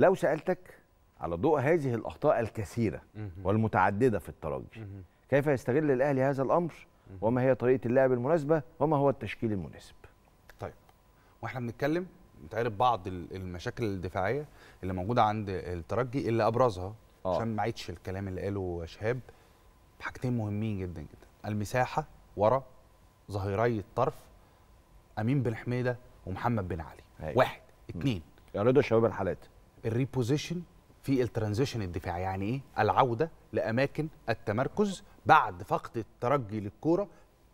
لو سالتك على ضوء هذه الاخطاء الكثيره والمتعدده في الترجي كيف يستغل الاهلي هذا الامر وما هي طريقه اللعب المناسبه وما هو التشكيل المناسب طيب واحنا بنتكلم بتعرف بعض المشاكل الدفاعيه اللي موجوده عند الترجي اللي ابرزها آه. عشان ما اعيدش الكلام اللي قاله شهاب حاجتين مهمين جدا جدا المساحه ورا ظهيري الطرف امين بن حميده ومحمد بن علي هي. أيوة. واحد اثنين يا رضا شباب الحالات الريبوزيشن في الترانزيشن الدفاعي يعني ايه العوده لاماكن التمركز بعد فقد الترجي للكوره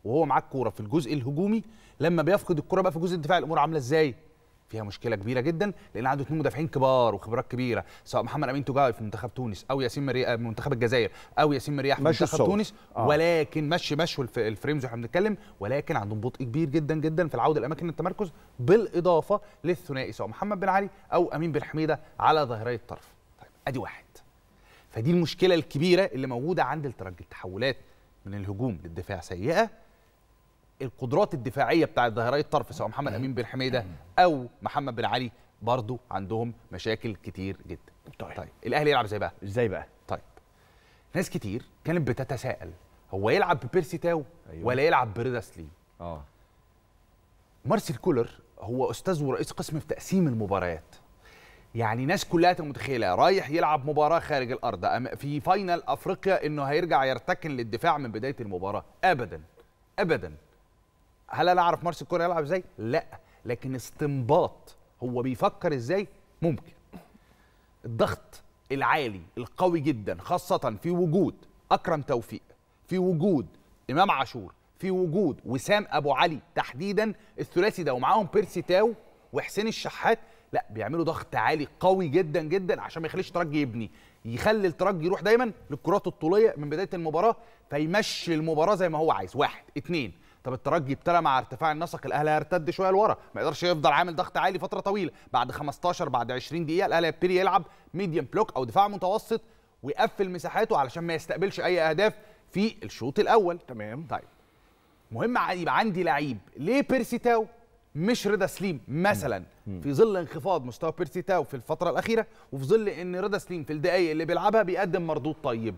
وهو معاك كوره في الجزء الهجومي لما بيفقد الكوره بقى في الجزء الدفاعي الامور عامله ازاي فيها مشكله كبيره جدا لان عنده اثنين مدافعين كبار وخبرات كبيره سواء محمد امين توجاوي في منتخب تونس او ياسين مريح آه، منتخب الجزائر او ياسين مريح في منتخب الصوت. تونس آه. ولكن مشي مشوا الفريمز واحنا بنتكلم ولكن عندهم بطء كبير جدا جدا في العوده لاماكن التمركز بالاضافه للثنائي سواء محمد بن علي او امين بن حميده على ظهري الطرف طيب ادي واحد فدي المشكله الكبيره اللي موجوده عند الترجي التحولات من الهجوم للدفاع سيئه القدرات الدفاعيه بتاعت ظهيري الطرف سواء محمد امين بن حميده او محمد بن علي برضو عندهم مشاكل كتير جدا طيب, طيب. الاهلي يلعب زي بقى ازاي بقى طيب ناس كتير كانت بتتساءل هو يلعب ببيرسي تاو أيوة. ولا يلعب برضا سليم اه مارسيل كولر هو استاذ ورئيس قسم في تقسيم المباريات يعني ناس كلها متخيله رايح يلعب مباراه خارج الارض في فاينل افريقيا انه هيرجع يرتكن للدفاع من بدايه المباراه ابدا ابدا هل انا اعرف مارس الكوره يلعب ازاي؟ لا لكن استنباط هو بيفكر ازاي ممكن الضغط العالي القوي جدا خاصه في وجود اكرم توفيق في وجود امام عاشور في وجود وسام ابو علي تحديدا الثلاثي ده ومعاهم بيرسي تاو وحسين الشحات لا بيعملوا ضغط عالي قوي جدا جدا عشان ما يخليش ترجي يبني يخلي الترجي يروح دايما للكرات الطوليه من بدايه المباراه فيمشي المباراه زي ما هو عايز واحد اتنين طب الترجي ابتدى مع ارتفاع النسق الاهلي هيرتد شويه لورا ما يقدرش يفضل عامل ضغط عالي فتره طويله بعد 15 بعد 20 دقيقه الاهلي هيبتدي يلعب ميديم بلوك او دفاع متوسط ويقفل مساحاته علشان ما يستقبلش اي اهداف في الشوط الاول تمام طيب مهم يبقى عندي لعيب ليه بيرسي تاو مش رضا سليم مثلا في ظل انخفاض مستوى بيرسي تاو في الفتره الاخيره وفي ظل ان رضا سليم في الدقائق اللي بيلعبها بيقدم مردود طيب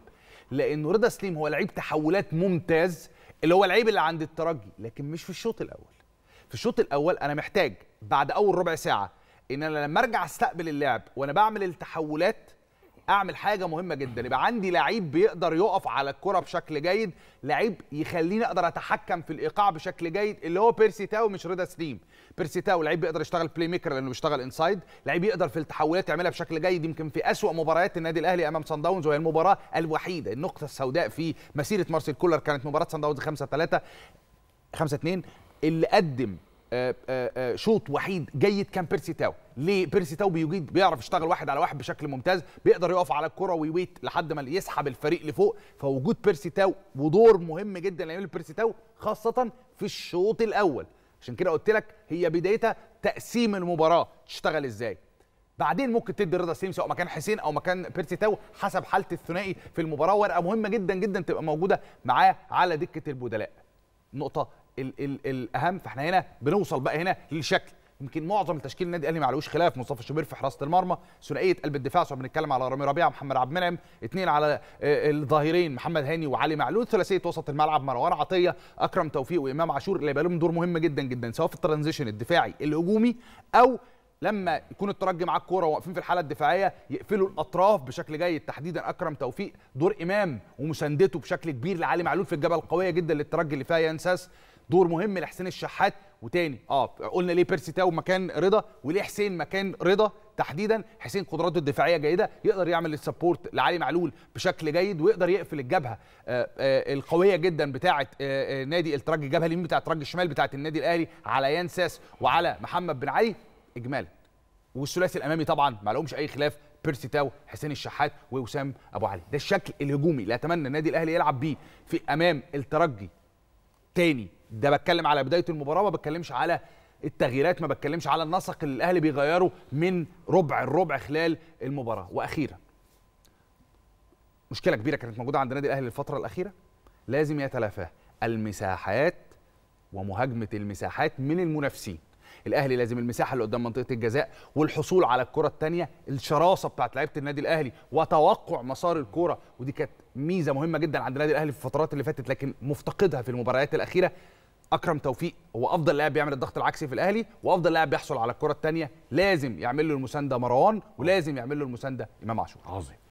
لانه رضا سليم هو لعيب تحولات ممتاز اللي هو العيب اللي عند الترجي لكن مش في الشوط الاول في الشوط الاول انا محتاج بعد اول ربع ساعه ان انا لما ارجع استقبل اللعب وانا بعمل التحولات اعمل حاجه مهمه جدا يبقى عندي لعيب بيقدر يقف على الكره بشكل جيد لعيب يخليني اقدر اتحكم في الايقاع بشكل جيد اللي هو بيرسي تاو مش رضا سليم بيرسي تاو لعيب بيقدر يشتغل بلاي ميكر لانه بيشتغل انسايد لعيب يقدر في التحولات يعملها بشكل جيد يمكن في اسوا مباريات النادي الاهلي امام سان داونز وهي المباراه الوحيده النقطه السوداء في مسيره مارسيل كولر كانت مباراه سان داونز 5 3 5 2 اللي قدم آه، آه، آه، شوط وحيد جيد كان بيرسي تاو ليه بيرسي تاو بيجيد بيعرف يشتغل واحد على واحد بشكل ممتاز بيقدر يقف على الكره ويويت لحد ما يسحب الفريق لفوق فوجود بيرسي تاو ودور مهم جدا لعيبه بيرسي تاو خاصه في الشوط الاول عشان كده قلت لك هي بدايتها تقسيم المباراه تشتغل ازاي بعدين ممكن تدي رضا سيم سواء مكان حسين او مكان بيرسي تاو حسب حاله الثنائي في المباراه ورقه مهمه جدا جدا تبقى موجوده معاه على دكه البدلاء النقطه ال ال الاهم فاحنا هنا بنوصل بقى هنا للشكل يمكن معظم تشكيل النادي الاهلي ما عليهوش خلاف مصطفى شوبير في حراسه المرمى ثنائيه قلب الدفاع سواء بنتكلم على رامي ربيعه محمد عبد المنعم اثنين على آه، الظاهرين محمد هاني وعلي معلول ثلاثيه وسط الملعب مروان عطيه اكرم توفيق وامام عاشور اللي هيبقى لهم دور مهم جدا جدا سواء في الترانزيشن الدفاعي الهجومي او لما يكون الترجي معاه الكوره واقفين في الحاله الدفاعيه يقفلوا الاطراف بشكل جيد تحديدا اكرم توفيق دور امام ومساندته بشكل كبير لعلي معلول في الجبهه القويه جدا للترجي اللي فيها ينساس دور مهم لحسين الشحات وتاني اه قلنا ليه بيرسي تاو مكان رضا وليه حسين مكان رضا تحديدا حسين قدراته الدفاعيه جيده يقدر يعمل السبورت لعلي معلول بشكل جيد ويقدر يقفل الجبهه آآ آه، آآ آه، القويه جدا بتاعه آه، نادي الترجي الجبهه اليمين بتاعه الترجي الشمال بتاعه النادي الاهلي على يانساس وعلى محمد بن علي اجمالا والثلاثي الامامي طبعا ما لهمش اي خلاف بيرسي تاو حسين الشحات ووسام ابو علي ده الشكل الهجومي اللي اتمنى النادي الاهلي يلعب بيه في امام الترجي تاني ده بتكلم على بدايه المباراه ما بتكلمش على التغييرات ما بتكلمش على النسق اللي الاهلي بيغيره من ربع الربع خلال المباراه واخيرا مشكله كبيره كانت موجوده عند النادي الاهلي الفتره الاخيره لازم يتلافاها المساحات ومهاجمه المساحات من المنافسين الاهلي لازم المساحه اللي قدام منطقه الجزاء والحصول على الكره الثانيه الشراسه بتاعت لعيبه النادي الاهلي وتوقع مسار الكوره ودي كانت ميزه مهمه جدا عند النادي الاهلي في الفترات اللي فاتت لكن مفتقدها في المباريات الاخيره اكرم توفيق هو افضل لاعب بيعمل الضغط العكسي في الاهلي وافضل لاعب بيحصل على الكره الثانيه لازم يعمل له المسانده مروان ولازم يعمل له المسانده امام عاشور عظيم